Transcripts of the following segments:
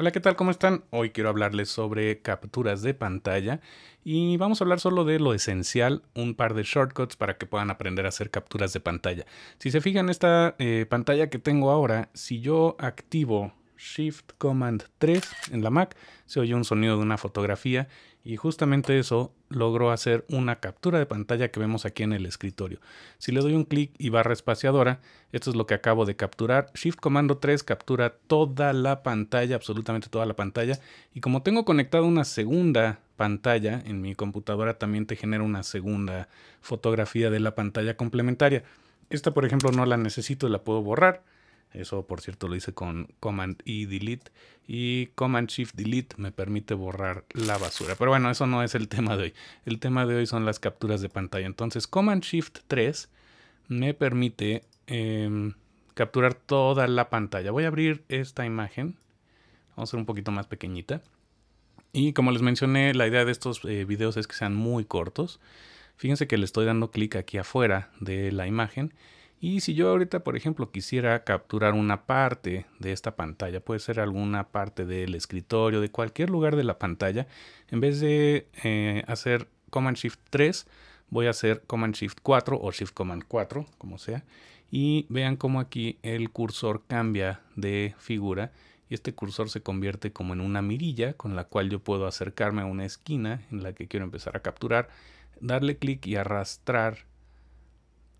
Hola, ¿qué tal? ¿Cómo están? Hoy quiero hablarles sobre capturas de pantalla y vamos a hablar solo de lo esencial, un par de shortcuts para que puedan aprender a hacer capturas de pantalla. Si se fijan, esta eh, pantalla que tengo ahora, si yo activo Shift Command 3 en la Mac se oyó un sonido de una fotografía y justamente eso logró hacer una captura de pantalla que vemos aquí en el escritorio. Si le doy un clic y barra espaciadora, esto es lo que acabo de capturar. Shift Command 3 captura toda la pantalla, absolutamente toda la pantalla. Y como tengo conectada una segunda pantalla en mi computadora, también te genera una segunda fotografía de la pantalla complementaria. Esta, por ejemplo, no la necesito, la puedo borrar eso, por cierto, lo hice con Command y Delete. Y Command Shift Delete me permite borrar la basura. Pero bueno, eso no es el tema de hoy. El tema de hoy son las capturas de pantalla. Entonces, Command Shift 3 me permite em, capturar toda la pantalla. Voy a abrir esta imagen. Vamos a hacer un poquito más pequeñita. Y como les mencioné, la idea de estos eh, videos es que sean muy cortos. Fíjense que le estoy dando clic aquí afuera de la imagen y si yo ahorita, por ejemplo, quisiera capturar una parte de esta pantalla, puede ser alguna parte del escritorio, de cualquier lugar de la pantalla, en vez de eh, hacer Command Shift 3, voy a hacer Command Shift 4 o Shift Command 4, como sea. Y vean cómo aquí el cursor cambia de figura y este cursor se convierte como en una mirilla con la cual yo puedo acercarme a una esquina en la que quiero empezar a capturar, darle clic y arrastrar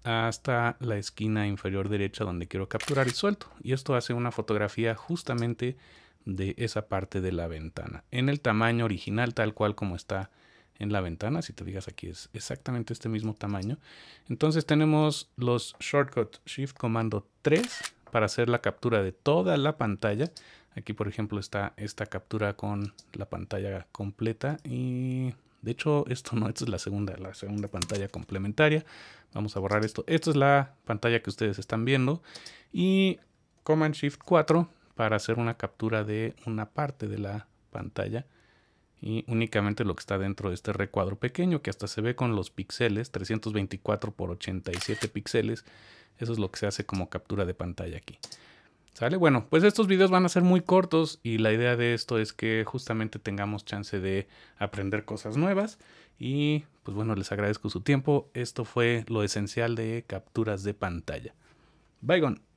hasta la esquina inferior derecha donde quiero capturar y suelto. Y esto hace una fotografía justamente de esa parte de la ventana. En el tamaño original tal cual como está en la ventana. Si te fijas aquí es exactamente este mismo tamaño. Entonces tenemos los Shortcut Shift Comando 3 para hacer la captura de toda la pantalla. Aquí por ejemplo está esta captura con la pantalla completa y de hecho, esto no, esta es la segunda, la segunda pantalla complementaria. Vamos a borrar esto. Esta es la pantalla que ustedes están viendo. Y Command Shift 4 para hacer una captura de una parte de la pantalla. Y únicamente lo que está dentro de este recuadro pequeño, que hasta se ve con los píxeles, 324 x 87 píxeles. Eso es lo que se hace como captura de pantalla aquí. ¿Sale? Bueno, pues estos videos van a ser muy cortos y la idea de esto es que justamente tengamos chance de aprender cosas nuevas. Y pues bueno, les agradezco su tiempo. Esto fue lo esencial de capturas de pantalla. Bye gone.